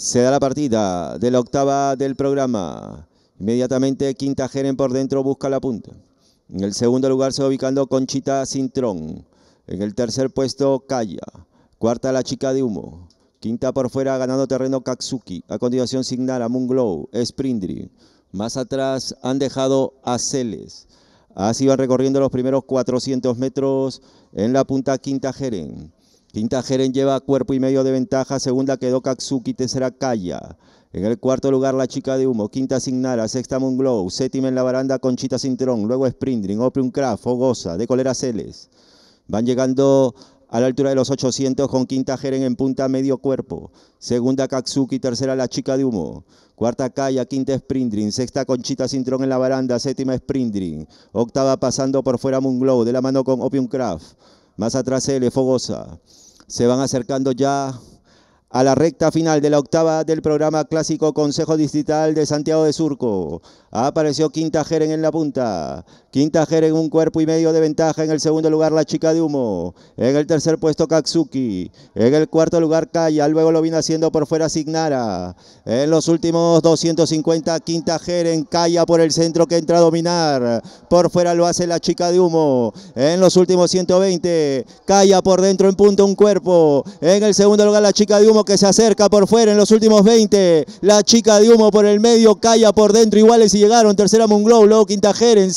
Se da la partida de la octava del programa. Inmediatamente Quinta Jeren por dentro busca la punta. En el segundo lugar se va ubicando Conchita Cintrón. En el tercer puesto Calla. Cuarta la chica de humo. Quinta por fuera ganando terreno Katsuki. A continuación Signara, Moonglow, Sprindri. Más atrás han dejado a Celes. Así van recorriendo los primeros 400 metros en la punta Quinta Jeren. Quinta Jeren lleva cuerpo y medio de ventaja, segunda quedó Katsuki, tercera Kaya. En el cuarto lugar, la chica de humo. Quinta, Signara. Sexta, Moonglow. Séptima en la baranda, Conchita Cintrón. Luego, Sprindring, Opium Craft, Fogosa, de Colera Celes. Van llegando a la altura de los 800 con Quinta Jeren en punta medio cuerpo. Segunda, Katsuki. Tercera, la chica de humo. Cuarta, Kaya. Quinta, Sprindring. Sexta, Conchita Cintrón en la baranda. Séptima, Sprindring. Octava, pasando por fuera Moonglow. de la mano con Opium Craft. Más atrás, L, Fogosa se van acercando ya a la recta final de la octava del programa clásico Consejo Distrital de Santiago de Surco. Apareció Quinta Jeren en la punta. Quinta Jeren un cuerpo y medio de ventaja. En el segundo lugar la chica de humo. En el tercer puesto Katsuki. En el cuarto lugar Calla, Luego lo viene haciendo por fuera Signara. En los últimos 250 Quinta Jeren. Calla por el centro que entra a dominar. Por fuera lo hace la chica de humo. En los últimos 120 Calla por dentro en punto un cuerpo. En el segundo lugar la chica de humo que se acerca por fuera en los últimos 20. La chica de humo por el medio, Calla por dentro, iguales y llegaron. Tercera Munglow, luego Quinta Jeren,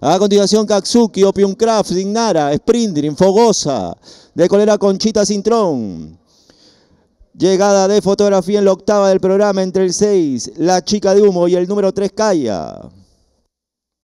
A continuación Katsuki, Opium Craft, Dignara, Sprindrin, Fogosa. De colera Conchita Cintrón. Llegada de fotografía en la octava del programa entre el 6, la chica de humo y el número 3, Calla.